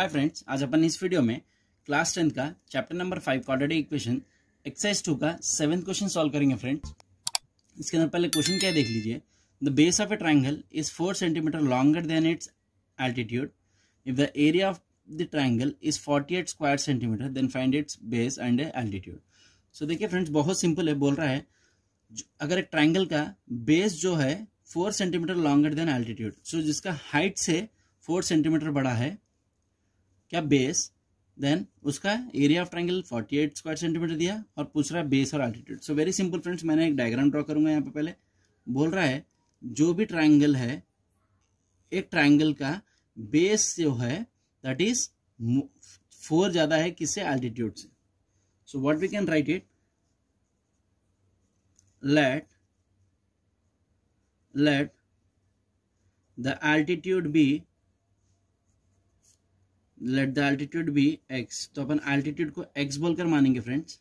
Hi friends आज अपन इस video में क्लास टेंथ का chapter number five quadratic equation exercise two का सेवन क्वेश्चन सॉल्व करेंगे फ्रेंड्स इसके अंदर पहले क्वेश्चन क्या देख लीजिए the base of a triangle is four centimetre longer than its altitude if the area of the triangle is forty square centimetre then find its base and altitude so देखिए friends बहुत simple है बोल रहा है अगर एक triangle का base जो है four centimetre longer than altitude so जिसका हाइट से फोर सेंटीमीटर बड़ा है क्या बेस देन उसका area of triangle 48 square centimetre दिया और पूछ रहा है बेस और altitude so very simple friends मैंने एक डायग्राम ड्रॉ करूंगा यहाँ पे पहले बोल रहा है जो भी ट्राइंगल है एक ट्राइंगल का बेस जो है दैट इज फोर ज़्यादा है किससे आल्टीट्यूड से so what we can write it let let the altitude be let the altitude be x तो अपन एल्टीट्यूड को एक्स बोलकर मानेंगे फ्रेंड्स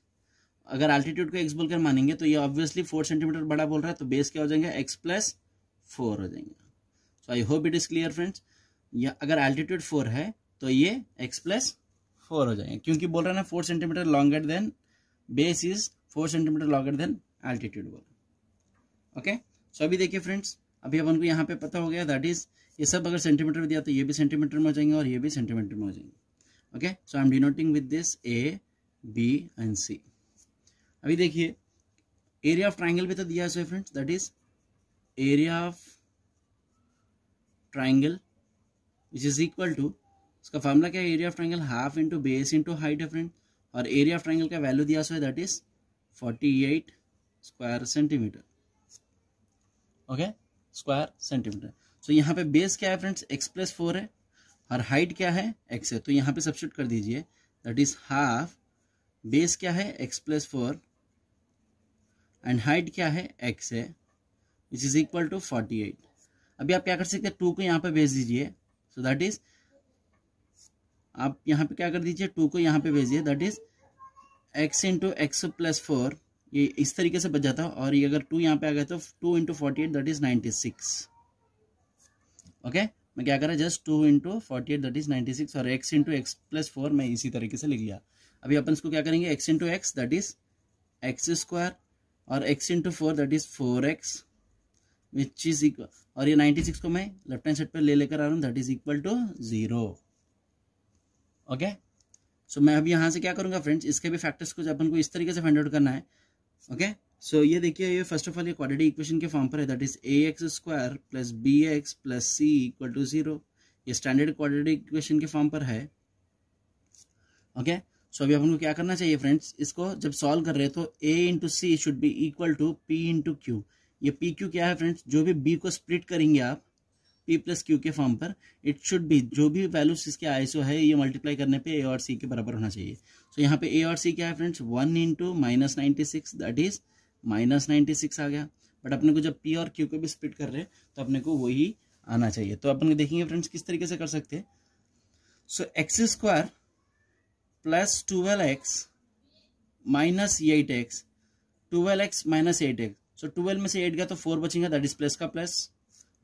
अगर एल्टीट्यूड को एक्स बोलकर मानेंगे तो ये ऑब्वियसली फोर सेंटीमीटर बड़ा बोल रहा है तो बेस क्या हो जाएगा एक्स प्लस फोर हो जाएंगे so I hope it is clear friends या अगर एल्टीट्यूड फोर है तो ये एक्स प्लस फोर हो जाएंगे क्योंकि बोल रहा है ना four centimetre longer than base is four centimetre longer than altitude बोल ओके सो अभी देखिए फ्रेंड्स अभी अपन को यहाँ पे पता हो गया दैट इज ये सब अगर सेंटीमीटर में दिया तो ये भी सेंटीमीटर में हो जाएंगे और ये भी सेंटीमीटर में हो जाएंगे okay so I am denoting with this A B and C अभी देखिए एरिया ऑफ ट्राइंगल भी तो दिया है so friends that is area of triangle which is equal to इसका फॉर्मूला क्या है area of triangle half into base into height है फ्रेंड और एरिया ऑफ ट्राइंगल का वैल्यू दिया सो है that is forty eight square centimetre okay square centimetre so तो यहाँ पे बेस क्या है फ्रेंड्स एक्स प्लस फोर है और हाइट क्या है एक्स है तो यहाँ पे सब्सिट्यूट कर दीजिए दैट इज हाफ बेस क्या है x plus four and height क्या है एक्स है which is equal to forty eight अभी आप क्या कर सकते हैं टू को यहाँ पे भेज दीजिए सो दैट इज आप यहाँ पे क्या कर दीजिए टू को यहाँ पे भेजिए that is x into x plus four ये इस तरीके से बच जाता है और ये अगर टू यहाँ पे आ गया तो two into forty eight that is ninety six okay मैं क्या कर करा just two into forty eight that is ninety six और x into x plus four मैं इसी तरीके से लिख लिया अभी अपन इसको क्या करेंगे x into x that is x square और x into four that is four x which is equal और ये नाइन्टी सिक्स को मैं लेफ्ट हैंड साइड पर ले लेकर आ रहा हूँ that is equal to zero okay so मैं अभी यहाँ से क्या करूँगा फ्रेंड्स इसके भी फैक्टर्स को अपन को इस तरीके से फाइंड आउट करना है ओके सो ये देखिए ये फर्स्ट ऑफ ऑल ये क्वाड्रेटिक इक्वेशन के फॉर्म पर है that is a x square plus b x plus c equal to zero ये स्टैंडर्ड क्वाड्रेटिक इक्वेशन के फॉर्म पर है ओके सो अभी अपन को क्या करना चाहिए फ्रेंड्स इसको जब सॉल्व कर रहे हैं तो a into c should be equal to p into q ये पी क्यू क्या है फ्रेंड्स जो भी बी को स्प्लिट करेंगे आप पी प्लस क्यू के फॉर्म पर इट शुड बी जो भी वैल्यूज इसके आईएसओ है ये मल्टीप्लाई करने पे ए और सी के बराबर होना चाहिए सो so, यहाँ पे ए और सी क्या है friends one into minus ninety six that is minus ninety six आ गया बट अपने को जब पी और क्यू को भी स्प्लिट कर रहे हैं तो अपने को वही आना चाहिए तो अपन देखेंगे फ्रेंड्स किस तरीके से कर सकते हैं so x square plus twelve x minus eight x twelve x minus eight x so twelve में से एट गया तो फोर बचेंगे दैट इज प्लस का plus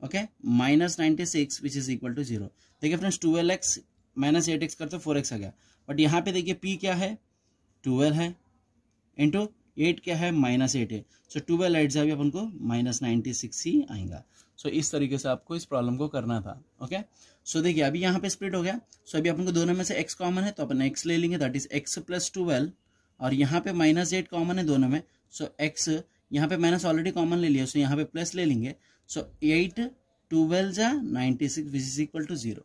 okay minus ninety six which is equal to zero देखिए friends twelve x minus eight x करते four x आ गया बट यहाँ पे देखिए पी क्या है ट्वेल्व है इंटू एट क्या है माइनस एट है सो ट्वेल्व एट जब अपन को माइनस नाइनटी सिक्स ही आएगा सो so, इस तरीके से आपको इस प्रॉब्लम को करना था ओके सो देखिए अभी यहाँ पे स्प्लिट हो गया सो so, अभी अपन को दोनों में से एक्स कॉमन है तो अपन एक्स ले लेंगे that is x plus twelve और यहाँ पे माइनस एट कॉमन है दोनों में सो so, एक्स यहाँ पे माइनस ऑलरेडी कॉमन ले लिया सो so, यहाँ पे प्लस ले लेंगे So 8, 2 जा 96 which is equal to 0.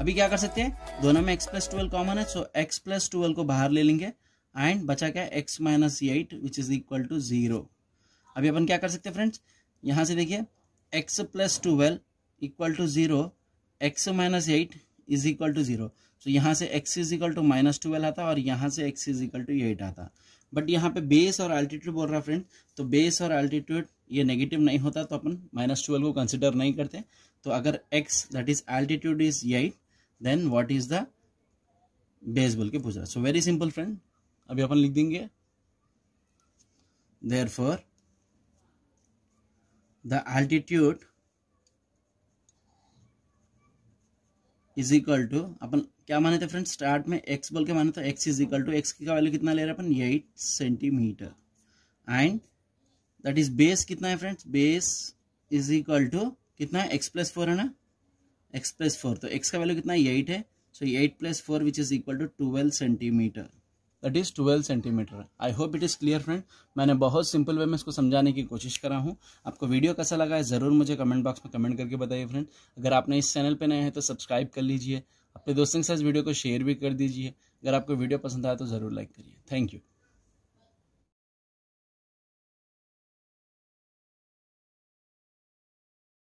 अभी क्या कर सकते हैं दोनों में x प्लस ट्वेल्व कॉमन है सो x प्लस ट्वेल्व को बाहर ले लेंगे एंड बचा क्या x minus eight which is equal to zero अभी अपन क्या कर सकते हैं फ्रेंड्स यहाँ से देखिए x plus twelve equal to zero x minus eight is equal to zero so यहां से x is equal to minus twelve आता और यहां से x is equal to eight आता बट यहाँ पे बेस और अल्टीट्यूड बोल रहा है फ्रेंड तो बेस और अल्टीट्यूड ये नेगेटिव नहीं होता तो अपन माइनस ट्वेल्व को कंसिडर नहीं करते तो अगर x that is altitude is eight then what is the base बोल के पूछ रहा सो वेरी सिंपल फ्रेंड अभी अपन लिख देंगे therefore the altitude is equal to अपन क्या माने थे फ्रेंड स्टार्ट में एक्स बोल के माने तो x is equal to x की वैल्यू कितना ले रहे अपन eight centimetre and that is base कितना है friends base is equal to कितना है एक्स प्लस फोर है ना एक्स प्लस फोर तो एक्स का वैल्यू कितना है एट है so eight plus four which is equal to twelve centimetre that is twelve centimetre I hope it is clear friend मैंने बहुत सिंपल वे में इसको समझाने की कोशिश करा हूँ आपको वीडियो कैसा लगा है ज़रूर मुझे कमेंट बॉक्स में कमेंट करके बताइए फ्रेंड अगर आपने इस चैनल पर नए हैं तो सब्सक्राइब कर लीजिए अपने दोस्तों के साथ वीडियो को शेयर भी कर दीजिए अगर आपको वीडियो पसंद आया तो ज़रूर लाइक करिए थैंक यू